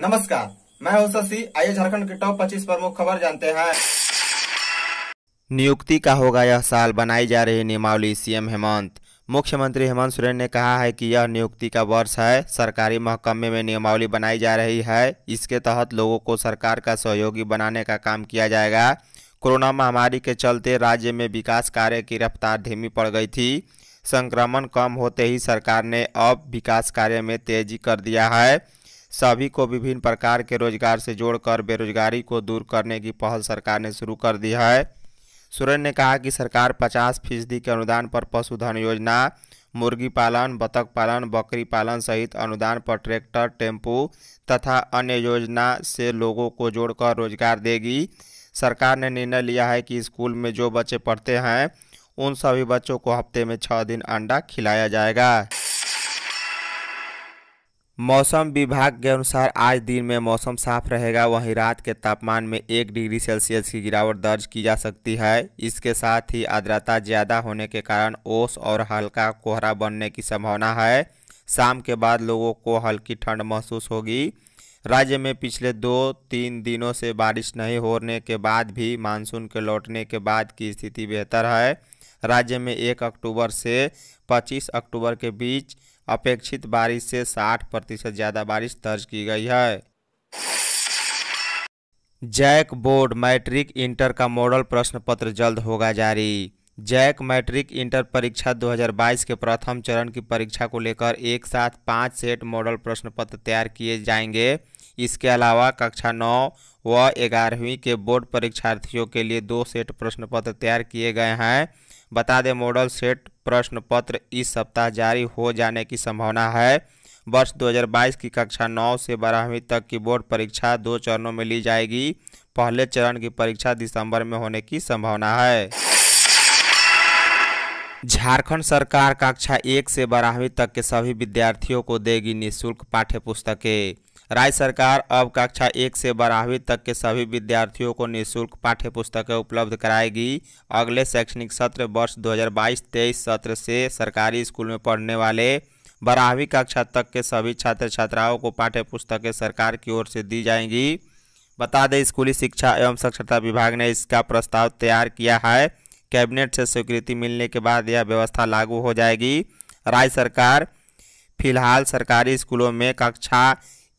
नमस्कार मैं हूं शशि आइए झारखंड के टॉप 25 प्रमुख खबर जानते हैं नियुक्ति का होगा यह साल बनाई जा रही नियमावली सीएम हेमंत मुख्यमंत्री हेमंत सोरेन ने कहा है कि यह नियुक्ति का वर्ष है सरकारी महकमे में नियमावली बनाई जा रही है इसके तहत लोगों को सरकार का सहयोगी बनाने का काम किया जाएगा कोरोना महामारी के चलते राज्य में विकास कार्य की रफ्तार धीमी पड़ गई थी संक्रमण कम होते ही सरकार ने अब विकास कार्य में तेजी कर दिया है सभी को विभिन्न प्रकार के रोजगार से जोड़कर बेरोजगारी को दूर करने की पहल सरकार ने शुरू कर दी है सुरेन ने कहा कि सरकार 50 फीसदी के अनुदान पर पशुधन योजना मुर्गी पालन बतख पालन बकरी पालन सहित अनुदान पर ट्रैक्टर टेम्पू तथा अन्य योजना से लोगों को जोड़कर रोजगार देगी सरकार ने निर्णय लिया है कि स्कूल में जो बच्चे पढ़ते हैं उन सभी बच्चों को हफ्ते में छः दिन अंडा खिलाया जाएगा मौसम विभाग के अनुसार आज दिन में मौसम साफ रहेगा वहीं रात के तापमान में एक डिग्री सेल्सियस की गिरावट दर्ज की जा सकती है इसके साथ ही आर्द्रता ज़्यादा होने के कारण ओस और हल्का कोहरा बनने की संभावना है शाम के बाद लोगों को हल्की ठंड महसूस होगी राज्य में पिछले दो तीन दिनों से बारिश नहीं होने के बाद भी मानसून के लौटने के बाद की स्थिति बेहतर है राज्य में एक अक्टूबर से 25 अक्टूबर के बीच अपेक्षित बारिश से 60 प्रतिशत ज़्यादा बारिश दर्ज की गई है जैक बोर्ड मैट्रिक इंटर का मॉडल प्रश्न पत्र जल्द होगा जारी जैक मैट्रिक इंटर परीक्षा 2022 के प्रथम चरण की परीक्षा को लेकर एक साथ पाँच सेट मॉडल प्रश्न पत्र तैयार किए जाएंगे इसके अलावा कक्षा नौ व ग्यारहवीं के बोर्ड परीक्षार्थियों के लिए दो सेट प्रश्न पत्र तैयार किए गए हैं बता दें मॉडल सेट प्रश्न पत्र इस सप्ताह जारी हो जाने की संभावना है वर्ष 2022 की कक्षा 9 से बारहवीं तक की बोर्ड परीक्षा दो चरणों में ली जाएगी पहले चरण की परीक्षा दिसंबर में होने की संभावना है झारखंड सरकार कक्षा एक से बारहवीं तक के सभी विद्यार्थियों को देगी निःशुल्क पाठ्य पुस्तकें राज्य सरकार अब कक्षा एक से बारहवीं तक के सभी विद्यार्थियों को निःशुल्क पाठ्य पुस्तकें उपलब्ध कराएगी अगले शैक्षणिक सत्र वर्ष 2022-23 सत्र से सरकारी स्कूल में पढ़ने वाले बारहवीं कक्षा तक के सभी छात्र छात्राओं को पाठ्य पुस्तकें सरकार की ओर से दी जाएंगी बता दें स्कूली शिक्षा एवं साक्षरता विभाग ने इसका प्रस्ताव तैयार किया है कैबिनेट से स्वीकृति मिलने के बाद यह व्यवस्था लागू हो जाएगी राज्य सरकार फिलहाल सरकारी स्कूलों में कक्षा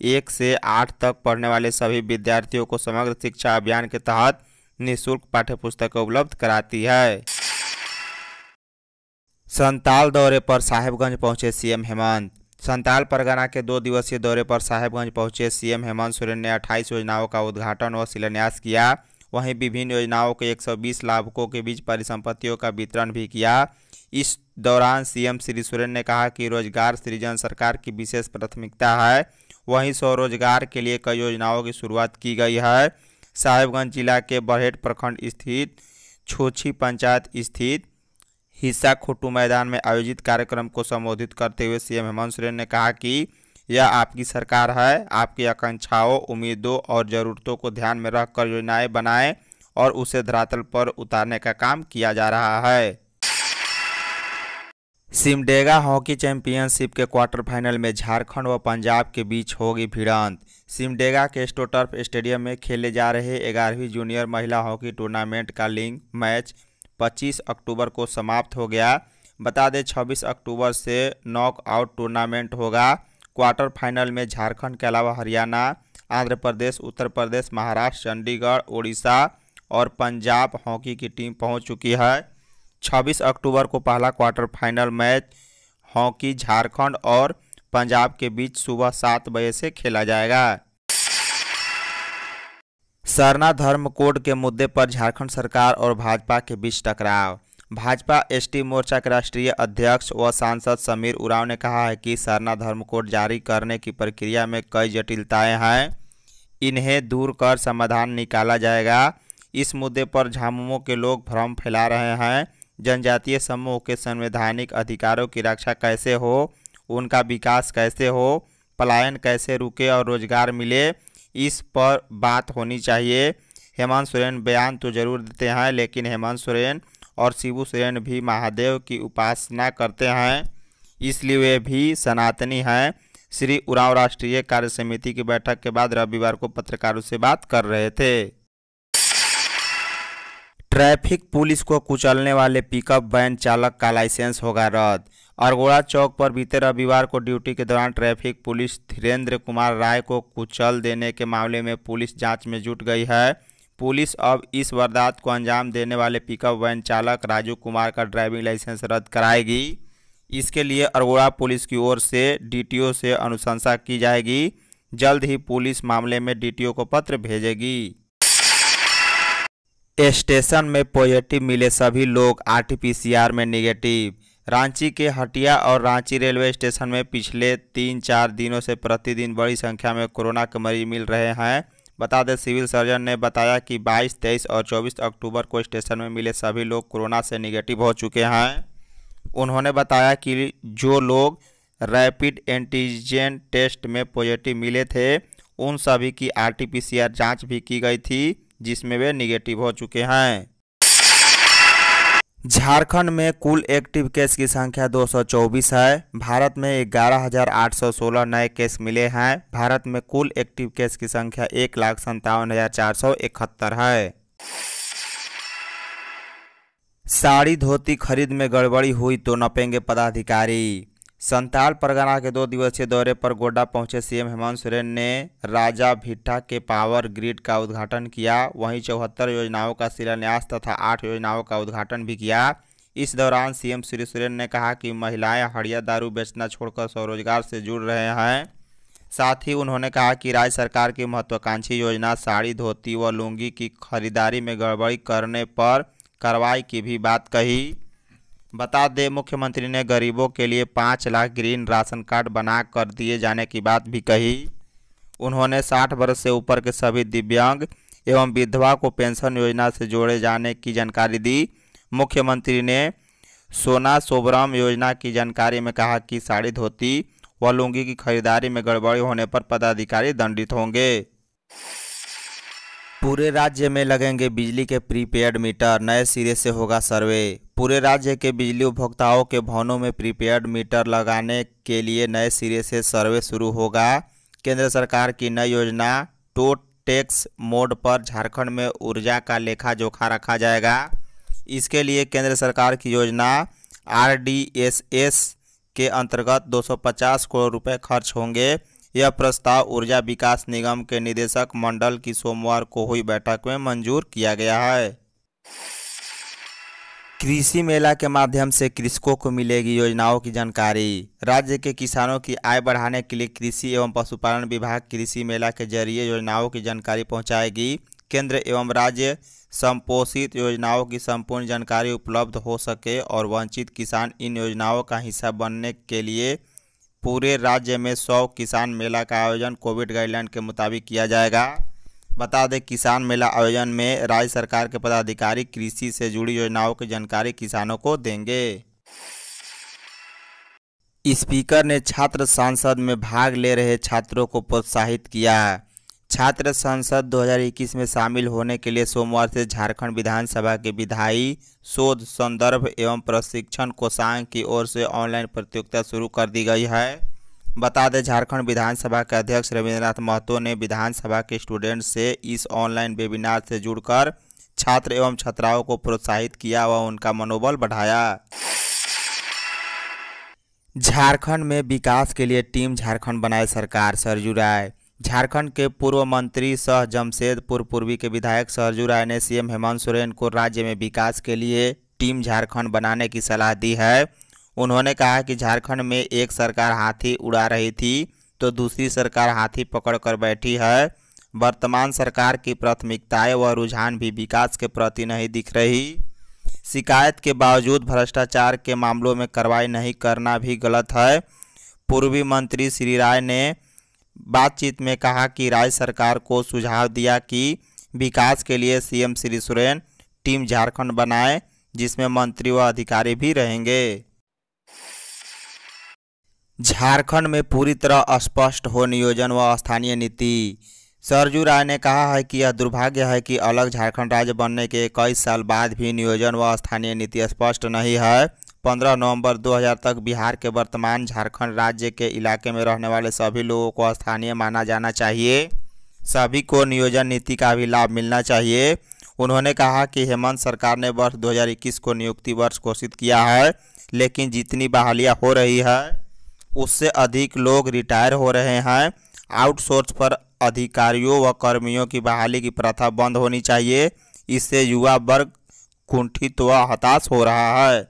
एक से आठ तक पढ़ने वाले सभी विद्यार्थियों को समग्र शिक्षा अभियान के तहत निःशुल्क पाठ्यपुस्तकें उपलब्ध कराती है संताल दौरे पर साहेबगंज पहुंचे सीएम हेमंत संताल परगना के दो दिवसीय दौरे पर साहेबगंज पहुंचे सीएम हेमंत सोरेन ने 28 योजनाओं का उद्घाटन और शिलान्यास किया वहीं विभिन्न योजनाओं के 120 लाभकों के बीच परिसंपत्तियों का वितरण भी किया इस दौरान सीएम श्री सोरेन ने कहा कि रोजगार सृजन सरकार की विशेष प्राथमिकता है वहीं स्वरोजगार के लिए कई योजनाओं की शुरुआत की गई है साहेबगंज जिला के बरहेट प्रखंड स्थित छोछी पंचायत स्थित हिस्सा खुट्टू मैदान में आयोजित कार्यक्रम को संबोधित करते हुए सीएम हेमंत सोरेन ने कहा कि यह आपकी सरकार है आपकी आकांक्षाओं उम्मीदों और ज़रूरतों को ध्यान में रखकर योजनाएं बनाएं और उसे धरातल पर उतारने का काम किया जा रहा है सिमडेगा हॉकी चैंपियनशिप के क्वार्टर फाइनल में झारखंड व पंजाब के बीच होगी भिड़ंत सिमडेगा के स्टोटर्फ स्टेडियम में खेले जा रहे ग्यारहवीं जूनियर महिला हॉकी टूर्नामेंट का लिंग मैच 25 अक्टूबर को समाप्त हो गया बता दें 26 अक्टूबर से नॉकआउट टूर्नामेंट होगा क्वार्टर फाइनल में झारखंड के अलावा हरियाणा आंध्र प्रदेश उत्तर प्रदेश महाराष्ट्र चंडीगढ़ उड़ीसा और पंजाब हॉकी की टीम पहुँच चुकी है 26 अक्टूबर को पहला quarter final match hockey Jharkhand और पंजाब के बीच सुबह सात बजे से खेला जाएगा सरना धर्म कोड के मुद्दे पर झारखंड सरकार और भाजपा के बीच टकराव भाजपा एसटी मोर्चा के राष्ट्रीय अध्यक्ष व सांसद समीर उरांव ने कहा है कि सरना धर्म कोड जारी करने की प्रक्रिया में कई जटिलताएं हैं इन्हें दूर कर समाधान निकाला जाएगा इस मुद्दे पर झामुमो के लोग भ्रम फैला रहे हैं जनजातीय समूह के संवैधानिक अधिकारों की रक्षा कैसे हो उनका विकास कैसे हो पलायन कैसे रुके और रोजगार मिले इस पर बात होनी चाहिए हेमंत सोरेन बयान तो जरूर देते हैं लेकिन हेमंत सोरेन और शिवू सोरेन भी महादेव की उपासना करते हैं इसलिए वे भी सनातनी हैं श्री उरांव राष्ट्रीय कार्य समिति की बैठक के बाद रविवार को पत्रकारों से बात कर रहे थे ट्रैफिक पुलिस को कुचलने वाले पिकअप वैन चालक का लाइसेंस होगा रद्द अरगोड़ा चौक पर बीते रविवार को ड्यूटी के दौरान ट्रैफिक पुलिस धीरेन्द्र कुमार राय को कुचल देने के मामले में पुलिस जांच में जुट गई है पुलिस अब इस वारदात को अंजाम देने वाले पिकअप वैन चालक राजू कुमार का ड्राइविंग लाइसेंस रद्द कराएगी इसके लिए अरगोड़ा पुलिस की ओर से डी से अनुशंसा की जाएगी जल्द ही पुलिस मामले में डी को पत्र भेजेगी स्टेशन में पॉजिटिव मिले सभी लोग आरटीपीसीआर में निगेटिव रांची के हटिया और रांची रेलवे स्टेशन में पिछले तीन चार दिनों से प्रतिदिन बड़ी संख्या में कोरोना के मरीज मिल रहे हैं बता दें सिविल सर्जन ने बताया कि 22, 23 और 24 अक्टूबर को स्टेशन में मिले सभी लोग कोरोना से निगेटिव हो चुके हैं उन्होंने बताया कि जो लोग रैपिड एंटीजन टेस्ट में पॉजिटिव मिले थे उन सभी की आर टी भी की गई थी जिसमें वे निगेटिव हो चुके हैं झारखंड में कुल एक्टिव केस की संख्या 224 है भारत में ग्यारह नए केस मिले हैं भारत में कुल एक्टिव केस की संख्या एक लाख संतावन हजार चार सौ इकहत्तर है साड़ी धोती खरीद में गड़बड़ी हुई तो नपेंगे पदाधिकारी संताल परगना के दो दिवसीय दौरे पर गोड्डा पहुंचे सीएम हेमंत सोरेन ने राजा भिट्ठा के पावर ग्रिड का उद्घाटन किया वहीं चौहत्तर योजनाओं का शिलान्यास तथा आठ योजनाओं का उद्घाटन भी किया इस दौरान सीएम श्री सोरेन ने कहा कि महिलाएं हड़िया दारू बेचना छोड़कर स्वरोजगार से जुड़ रहे हैं साथ ही उन्होंने कहा कि राज्य सरकार की महत्वाकांक्षी योजना साड़ी धोती व लुंगी की खरीदारी में गड़बड़ी करने पर कार्रवाई की भी बात कही बता दें मुख्यमंत्री ने गरीबों के लिए पाँच लाख ग्रीन राशन कार्ड बना कर दिए जाने की बात भी कही उन्होंने साठ वर्ष से ऊपर के सभी दिव्यांग एवं विधवा को पेंशन योजना से जोड़े जाने की जानकारी दी मुख्यमंत्री ने सोना सोबराम योजना की जानकारी में कहा कि साड़ी धोती व लुंगी की खरीदारी में गड़बड़ी होने पर पदाधिकारी दंडित होंगे पूरे राज्य में लगेंगे बिजली के प्रीपेड मीटर नए सिरे से होगा सर्वे पूरे राज्य के बिजली उपभोक्ताओं के भवनों में प्रीपेड मीटर लगाने के लिए नए सिरे से सर्वे शुरू होगा केंद्र सरकार की नई योजना टोट टैक्स मोड पर झारखंड में ऊर्जा का लेखा जोखा रखा जाएगा इसके लिए केंद्र सरकार की योजना आर के अंतर्गत दो करोड़ रुपये खर्च होंगे यह प्रस्ताव ऊर्जा विकास निगम के निदेशक मंडल की सोमवार को हुई बैठक में मंजूर किया गया है कृषि मेला के माध्यम से कृषकों को मिलेगी योजनाओं की जानकारी राज्य के किसानों की आय बढ़ाने के लिए कृषि एवं पशुपालन विभाग कृषि मेला के जरिए योजनाओं की जानकारी पहुंचाएगी केंद्र एवं राज्य संपोषित योजनाओं की संपूर्ण जानकारी उपलब्ध हो सके और वंचित किसान इन योजनाओं का हिस्सा बनने के लिए पूरे राज्य में सौ किसान मेला का आयोजन कोविड गाइडलाइन के मुताबिक किया जाएगा बता दें किसान मेला आयोजन में राज्य सरकार के पदाधिकारी कृषि से जुड़ी योजनाओं की जानकारी किसानों को देंगे स्पीकर ने छात्र सांसद में भाग ले रहे छात्रों को प्रोत्साहित किया है छात्र संसद 2021 में शामिल होने के लिए सोमवार से झारखंड विधानसभा के विधायी शोध संदर्भ एवं प्रशिक्षण कोषांग की ओर से ऑनलाइन प्रतियोगिता शुरू कर दी गई है बता दें झारखंड विधानसभा के अध्यक्ष रविन्द्रनाथ महतो ने विधानसभा के स्टूडेंट से इस ऑनलाइन वेबिनार से जुड़कर छात्र एवं छात्राओं को प्रोत्साहित किया व उनका मनोबल बढ़ाया झारखंड में विकास के लिए टीम झारखंड बनाए सरकार सरजू राय झारखंड के पूर्व मंत्री सह जमशेदपुर पूर्वी के विधायक सरजू राय ने सीएम हेमंत सोरेन को राज्य में विकास के लिए टीम झारखंड बनाने की सलाह दी है उन्होंने कहा कि झारखंड में एक सरकार हाथी उड़ा रही थी तो दूसरी सरकार हाथी पकड़कर बैठी है वर्तमान सरकार की प्राथमिकताएं व रुझान भी विकास के प्रति नहीं दिख रही शिकायत के बावजूद भ्रष्टाचार के मामलों में कार्रवाई नहीं करना भी गलत है पूर्वी मंत्री श्री राय ने बातचीत में कहा कि राज्य सरकार को सुझाव दिया कि विकास के लिए सीएम श्री सोरेन टीम झारखंड बनाए जिसमें मंत्री व अधिकारी भी रहेंगे झारखंड में पूरी तरह स्पष्ट हो नियोजन व स्थानीय नीति सरजू राय ने कहा है कि यह दुर्भाग्य है कि अलग झारखंड राज्य बनने के कई साल बाद भी नियोजन व स्थानीय नीति स्पष्ट नहीं है पंद्रह नवंबर 2000 तक बिहार के वर्तमान झारखंड राज्य के इलाके में रहने वाले सभी लोगों को स्थानीय माना जाना चाहिए सभी को नियोजन नीति का भी लाभ मिलना चाहिए उन्होंने कहा कि हेमंत सरकार ने वर्ष 2021 को नियुक्ति वर्ष घोषित किया है लेकिन जितनी बहालियाँ हो रही है उससे अधिक लोग रिटायर हो रहे हैं आउटसोर्स पर अधिकारियों व कर्मियों की बहाली की प्रथा बंद होनी चाहिए इससे युवा वर्ग कुंठित व हताश हो रहा है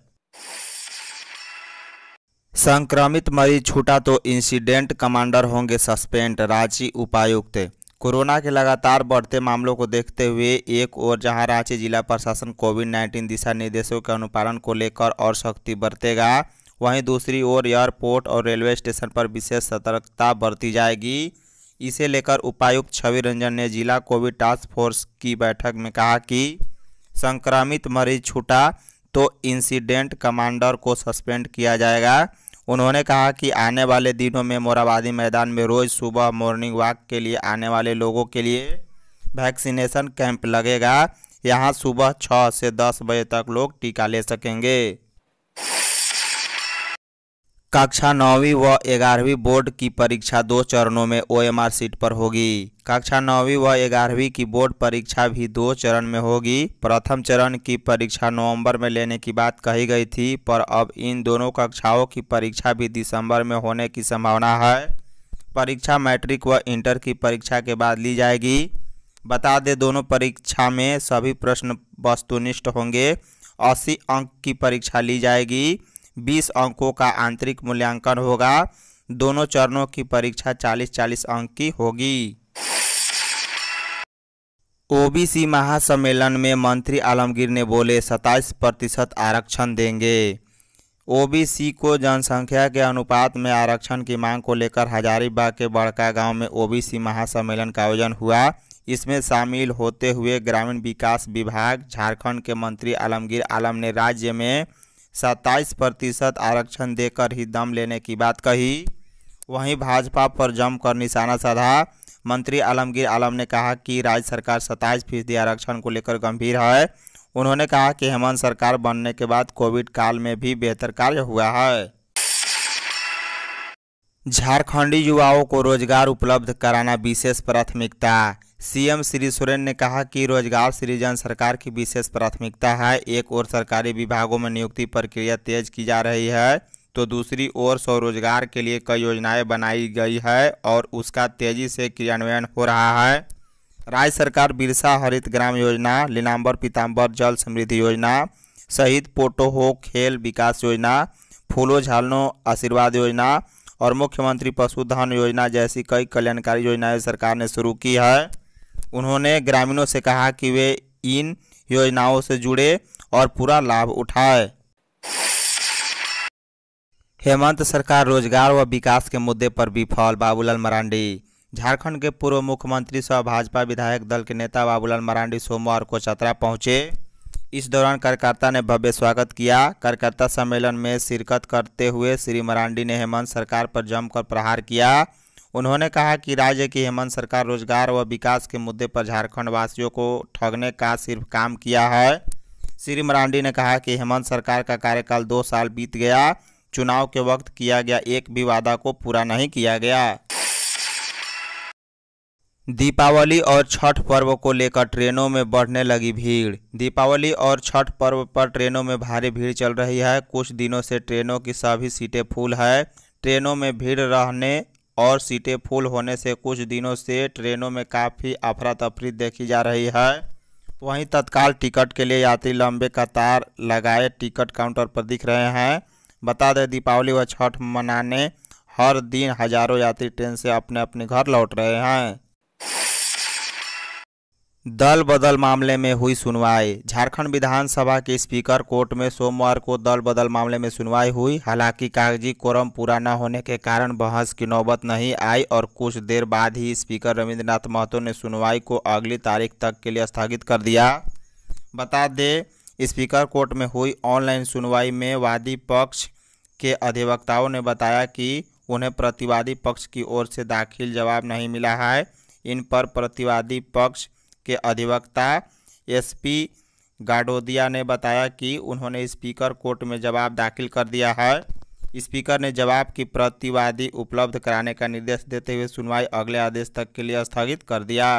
संक्रमित मरीज छूटा तो इंसिडेंट कमांडर होंगे सस्पेंड रांची उपायुक्त कोरोना के लगातार बढ़ते मामलों को देखते हुए एक ओर जहां रांची जिला प्रशासन कोविड 19 दिशा निर्देशों के अनुपालन को लेकर और सख्ती बरतेगा वहीं दूसरी ओर एयरपोर्ट और रेलवे स्टेशन पर विशेष सतर्कता बरती जाएगी इसे लेकर उपायुक्त छवि रंजन ने जिला कोविड टास्क फोर्स की बैठक में कहा कि संक्रमित मरीज छूटा तो इंसिडेंट कमांडर को सस्पेंड किया जाएगा उन्होंने कहा कि आने वाले दिनों में मोराबादी मैदान में रोज़ सुबह मॉर्निंग वॉक के लिए आने वाले लोगों के लिए वैक्सीनेशन कैंप लगेगा यहाँ सुबह छः से दस बजे तक लोग टीका ले सकेंगे कक्षा नौवीं व ग्यारहवीं बोर्ड की परीक्षा दो चरणों में ओएमआर सीट पर होगी कक्षा नौवीं व ग्यारहवीं की बोर्ड परीक्षा भी दो चरण में होगी प्रथम चरण की परीक्षा नवंबर में लेने की बात कही गई थी पर अब इन दोनों कक्षाओं की परीक्षा भी दिसंबर में होने की संभावना है परीक्षा मैट्रिक व इंटर की परीक्षा के बाद ली जाएगी बता दें दोनों परीक्षा में सभी प्रश्न वस्तुनिष्ठ होंगे अस्सी अंक की परीक्षा ली जाएगी बीस अंकों का आंतरिक मूल्यांकन होगा दोनों चरणों की परीक्षा चालीस चालीस अंक की होगी ओबीसी महासम्मेलन में मंत्री आलमगीर ने बोले सत्ताईस प्रतिशत आरक्षण देंगे ओबीसी को जनसंख्या के अनुपात में आरक्षण की मांग को लेकर हजारीबाग के बड़का गांव में ओबीसी महासम्मेलन का आयोजन हुआ इसमें शामिल होते हुए ग्रामीण विकास विभाग झारखंड के मंत्री आलमगीर आलम ने राज्य में सत्ताईस प्रतिशत आरक्षण देकर ही दम लेने की बात कही वहीं भाजपा पर जमकर निशाना साधा मंत्री आलमगीर आलम ने कहा कि राज्य सरकार सत्ताईस फीसदी आरक्षण को लेकर गंभीर है उन्होंने कहा कि हेमंत सरकार बनने के बाद कोविड काल में भी बेहतर कार्य हुआ है झारखंडी युवाओं को रोजगार उपलब्ध कराना विशेष प्राथमिकता सीएम श्री सोरेन ने कहा कि रोजगार सृजन सरकार की विशेष प्राथमिकता है एक ओर सरकारी विभागों में नियुक्ति प्रक्रिया तेज की जा रही है तो दूसरी ओर स्वरोजगार के लिए कई योजनाएं बनाई गई है और उसका तेजी से क्रियान्वयन हो रहा है राज्य सरकार बिरसा हरित ग्राम योजना लीनाम्बर पीताम्बर जल समृद्धि योजना शहीद पोटोहो खेल विकास योजना फूलो झालनो आशीर्वाद योजना और मुख्यमंत्री पशुधन योजना जैसी कई कल्याणकारी योजनाएं सरकार ने शुरू की है उन्होंने ग्रामीणों से कहा कि वे इन योजनाओं से जुड़े और पूरा लाभ उठाए हेमंत सरकार रोजगार व विकास के मुद्दे पर विफल बाबूलाल मरांडी झारखंड के पूर्व मुख्यमंत्री सह भाजपा विधायक दल के नेता बाबूलाल मरांडी सोमवार को चतरा पहुंचे इस दौरान कार्यकर्ता ने भव्य स्वागत किया कार्यकर्ता सम्मेलन में शिरकत करते हुए श्री मरांडी ने हेमंत सरकार पर जमकर प्रहार किया उन्होंने कहा कि राज्य की हेमंत सरकार रोजगार व विकास के मुद्दे पर झारखंड वासियों को ठगने का सिर्फ काम किया है श्री मरांडी ने कहा कि हेमंत सरकार का कार्यकाल दो साल बीत गया चुनाव के वक्त किया गया एक भी वादा को पूरा नहीं किया गया दीपावली और छठ पर्व को लेकर ट्रेनों में बढ़ने लगी भीड़ दीपावली और छठ पर्व पर ट्रेनों में भारी भीड़ चल रही है कुछ दिनों से ट्रेनों की सभी सीटें फुल है ट्रेनों में भीड़ रहने और सीटें फुल होने से कुछ दिनों से ट्रेनों में काफ़ी अफरा तफरी देखी जा रही है तो वहीं तत्काल टिकट के लिए यात्री लंबे कतार लगाए टिकट काउंटर पर दिख रहे हैं बता दें दीपावली व छठ मनाने हर दिन हजारों यात्री ट्रेन से अपने अपने घर लौट रहे हैं दल बदल मामले में हुई सुनवाई झारखंड विधानसभा के स्पीकर कोर्ट में सोमवार को दल बदल मामले में सुनवाई हुई हालांकि कागजी कोरम पूरा न होने के कारण बहस की नौबत नहीं आई और कुछ देर बाद ही स्पीकर रविंद्रनाथ महतो ने सुनवाई को अगली तारीख तक के लिए स्थगित कर दिया बता दें स्पीकर कोर्ट में हुई ऑनलाइन सुनवाई में वादी पक्ष के अधिवक्ताओं ने बताया कि उन्हें प्रतिवादी पक्ष की ओर से दाखिल जवाब नहीं मिला है इन पर प्रतिवादी पक्ष के अधिवक्ता एसपी गाडोदिया ने बताया कि उन्होंने स्पीकर कोर्ट में जवाब दाखिल कर दिया है स्पीकर ने जवाब की प्रतिवादी उपलब्ध कराने का निर्देश देते हुए सुनवाई अगले आदेश तक के लिए स्थगित कर दिया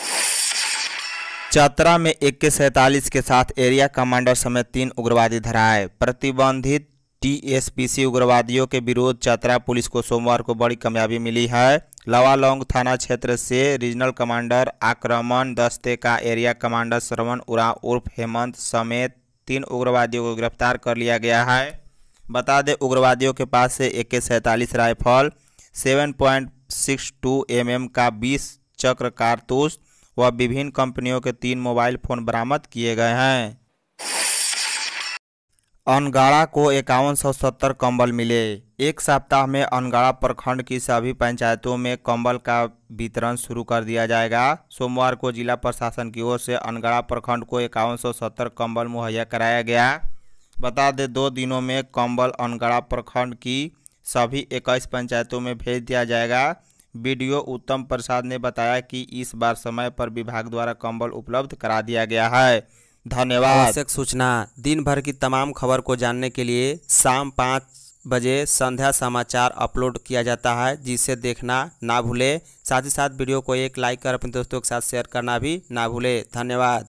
चतरा में के सैतालीस के साथ एरिया कमांडर समेत तीन उग्रवादी धराए प्रतिबंधित टीएसपीसी उग्रवादियों के विरोध चतरा पुलिस को सोमवार को बड़ी कामयाबी मिली है लवालोंग थाना क्षेत्र से रीजनल कमांडर आक्रमण दस्ते का एरिया कमांडर श्रवण उरा उर्फ हेमंत समेत तीन उग्रवादियों को गिरफ्तार कर लिया गया है बता दें उग्रवादियों के पास से ए के सैंतालीस राइफल 7.62 एम का 20 चक्र कारतूस व विभिन्न कंपनियों के तीन मोबाइल फ़ोन बरामद किए गए हैं अनगाड़ा को इक्यावन सौ सत्तर कम्बल मिले एक सप्ताह में अनगाड़ा प्रखंड की सभी पंचायतों में कम्बल का वितरण शुरू कर दिया जाएगा सोमवार को जिला प्रशासन की ओर से अनगाड़ा प्रखंड को इक्यावन सौ सत्तर कम्बल मुहैया कराया गया बता दें दो दिनों में कम्बल अनगाड़ा प्रखंड की सभी इक्कीस पंचायतों में भेज दिया जाएगा वीडियो उत्तम प्रसाद ने बताया कि इस बार समय पर विभाग द्वारा कम्बल उपलब्ध करा दिया गया है धन्यवाद आवश्यक सूचना दिन भर की तमाम खबर को जानने के लिए शाम पाँच बजे संध्या समाचार अपलोड किया जाता है जिसे देखना ना भूले साथ ही साथ वीडियो को एक लाइक कर अपने दोस्तों के साथ शेयर करना भी ना भूले धन्यवाद